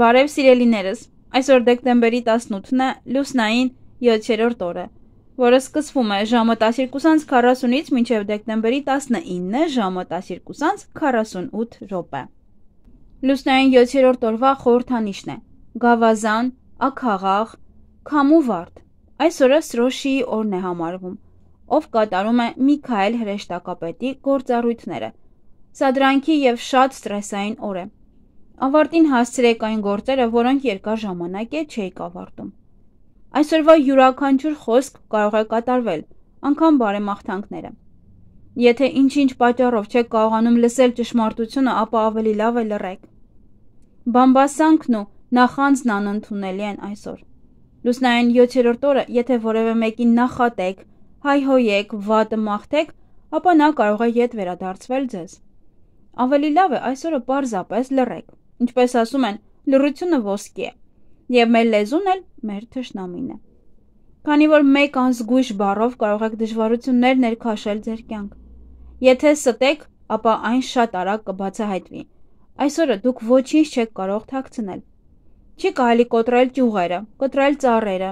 Բարև սիրելիներս, այսօր դեկտեմբերի 18-ն է լուսնային 7-րդ օրը, որը սկսվում է ժամը 12:40-ից մինչև դեկտեմբերի 19-ը ժամը 12:48 րոպե։ Լուսնային 7-րդ օրվա խորհրդանիշն է. Գավազան, Աքաղաղ, Քամուվարդ։ Այս օրը Սրոշիի օրն է համարվում, ով կատարում է Միքայել հրեշտակապետի գործառույթները։ Սադրանքի եւ շատ ստրեսային օր է։ որ Ավարտին հասցրեք այն գործերը, որոնք երկար ժամանակ է չէիք ավարտում։ Այսօրվա յուրաքանչյուր խոսք կարող է կատարվել, անգամ բարեմաղթանքները։ Եթե ինչ-ինչ պատճառով չեք կարողանում լսել ճշմարտությունը, ապա ավելի լավ է լռեք։ Բամբասանքն ու նախանձն անընդունելի են այսօր։ Լուսնային 7-րդ օրը, եթե որևէ մեկին նախատեք, հայհոյեք, վատը մաղթեք, ապա նա կարող է յետ վերադարձվել ձեզ։ Ավելի լավ է այսօրը պարզապես լռեք։ Ինչպես ասում են, լրությունը ոսկի է։ Եվ մեր լեզուն էլ մեր թշնամին է։ Քանի որ մեկ անզգույշ բառով կարող եք դժվարություններ ներքաշել ձեր կյանք։ Եթե ստեք, ապա այն շատ արագ կբացահայտվի։ Այսօրը դուք ոչինչ չեք կարող թաքցնել։ Չի կարելի կոտրել ճյուղերը, կոտրել ծառերը,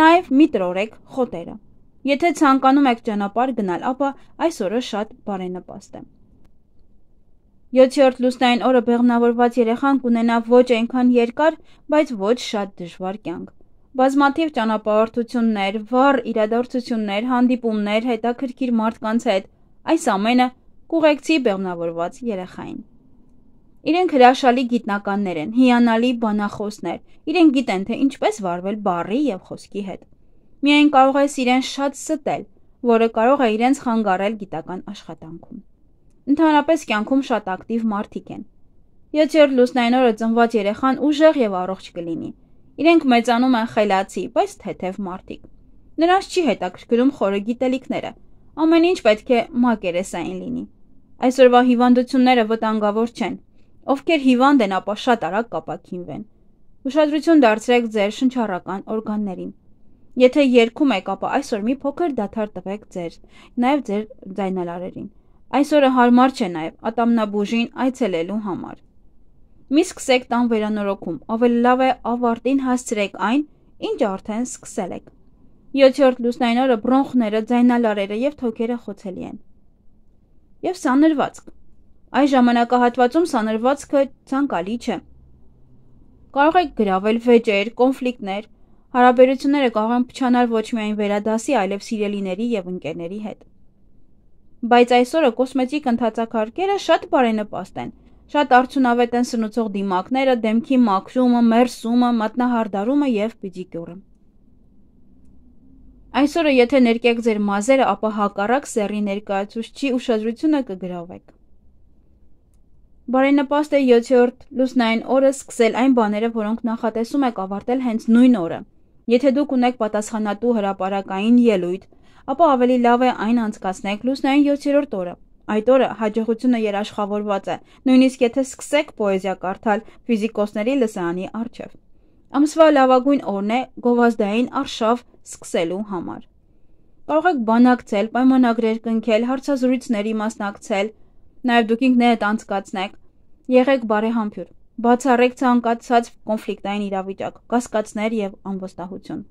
նաև մի տրորեք խոտերը։ Եթե ցանկանում եք ճանապարհ գնալ, ապա այսօրը շատ բարենպաստ է։ 7-րդ լուսնային օրը բեղմնավորված երեխան կունենա ոչ այնքան երկար, բայց ոչ շատ դժվար կյանք։ Բազմաթիվ ճանապարհորդություններ, վառ իրադարձություններ, հանդիպումներ հետաքրքիր մարդկանց հետ, այս ամենը կուղեկցի բեղմնավորված երեխային։ Իրենք հրաշալի գիտնականներ են, հիանալի բանախոսներ։ Իրենք գիտեն, թե ինչպես վարվել բարի եւ խոսքի հետ։ Միայն կարող է իրեն շատ ստել, որը կարող է իրենց խանգարել գիտական աշխատանքում։ Ընդհանրապես կյանքում շատ ակտիվ մարդիկ են։ Եթեր լուսնային օրը ծնված երեխան ուժեղ եւ առողջ կլինի։ Իրենք մեծանում են խելացի, բայց թեթև մարդիկ։ Նրանց չի հետաքրքրում խորը գիտելիքները։ Ամեն ինչ պետք է մակերեսային լինի։ Այսօրվա հիվանդությունները վտանգավոր չեն։ Ովքեր հիվանդ են, ապա շատ արագ կապակինվեն։ Ուշադրություն դարձրեք ձեր շնչառական օրգաններին։ Եթե երգում եք, ապա այսօր մի փոքր դադար տվեք ձեր, նաև ձեր ձայնալարերին։ Այսօրը հարմար չէ նաև ատամնաբուժին այցելելու համար։ Մի սկսեք տան վերանորոգում, ավելի լավ է ավարտին հասցրեք այն, ինչ արդեն սկսել եք։ 7-րդ լուսնային օրը բրոնխները, ձայնալարերը եւ թոքերը խոցելի են։ Եվ սանրվածք։ Այս ժամանակահատվածում սանրվածքը ցանկալի չէ։ Կարող եք գրավել վեճեր, կոնֆլիկտներ, հարաբերությունները կարող են փչանալ ոչ միայն վերադասի, այլև սիրելիների եւ ընկերների հետ։ Բայց այսօրը կոսմետիկ ընթացակարգերը շատ բարենպաստ են։ Շատ արդյունավետ են սնուցող դիմակները, դեմքի մաքրումը, մերսումը, մատնահարդարումը եւ պիդիկյուրը։ Այսօրը եթե ներկեք ձեր մազերը, ապա հակառակ սերի ներկայացուցչի ուշադրությունը կգրավեք։ Բարենպաստ է 7-րդ լուսնային օրը սկսել այն բաները, որոնք նախատեսում եք ավարտել հենց նույն օրը։ Եթե դուք ունեք պատասխանատու հրապարակային ելույթ, ապա ավելի լավ է այն անցկացնեք լուսնային 7-րդ օրը։ Այդ օրը հաջողությունը երաշխավորված է, նույնիսկ եթե սկսեք պոեզիա կարդալ ֆիզիկոսների լսարանի առջև։ Ամսվա լավագույն օրն է գովազդային արշավ սկսելու համար։ Կարող եք բանակցել, պայմանագրեր կնքել, հարցազրույցների մասնակցել, նաև դուք ինքներդ անցկացնեք։ Եղեք բարեհամբույր։ Բացառեք ցանկացած կոնֆլիկտային իրավիճակ, կասկածներ եւ անվստահություն։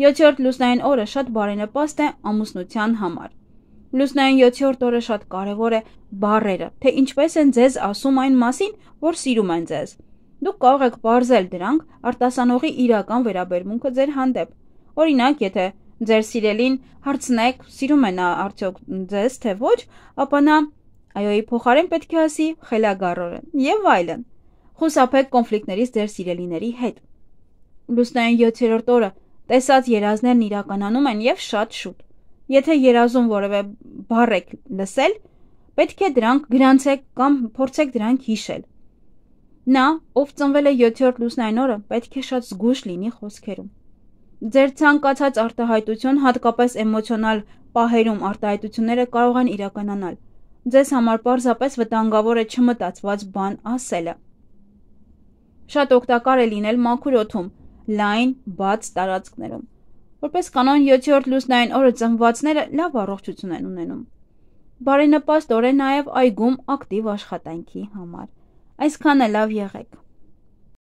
7-րդ լուսնային օրը շատ բարենպաստ է ամուսնության համար։ Լուսնային 7-րդ օրը շատ կարևոր է բարերը, թե ինչպես են ձեզ ասում այն մասին, որ սիրում են ձեզ։ Դուք կարող եք բարձել դրանք արտասանողի իրական վերաբերմունքը ձեր հանդեպ։ Օրինակ, եթե ձեր սիրելին հարցնեք, սիրում է նա արդյոք ձեզ, թե ոչ, ապա նա այոյի փոխարեն պետք է ասի խելագարորեն եւ այլն։ Խուսափեք կոնֆլիկտներից ձեր սիրելիների հետ։ Լուսնային 7-րդ օրը տեսած երազներն իրականանում են եւ շատ շուտ։ Եթե երազում որևէ բառ եք լսել, պետք է դրանք գրանցեք կամ փորձեք դրանք հիշել։ Նա, ով ծնվել է 7-րդ լուսնային օրը, պետք է շատ զգուշ լինի խոսքերում։ Ձեր ցանկացած արտահայտություն, հատկապես էմոցիոնալ պահերում արտահայտությունները կարող են իրականանալ։ Ձեզ համար պարզապես վտանգավոր է չմտածված բան ասելը։ Շատ օգտակար է լինել մաքուր օթում, լայն բաց տարածքներում։ Որպես կանոն 7-րդ լուսնային օրը ծնվածները լավ առողջություն են ունենում։ Բարենպաստ օր է նաև այգում ակտիվ աշխատանքի համար։ Այսքանը լավ եղեք։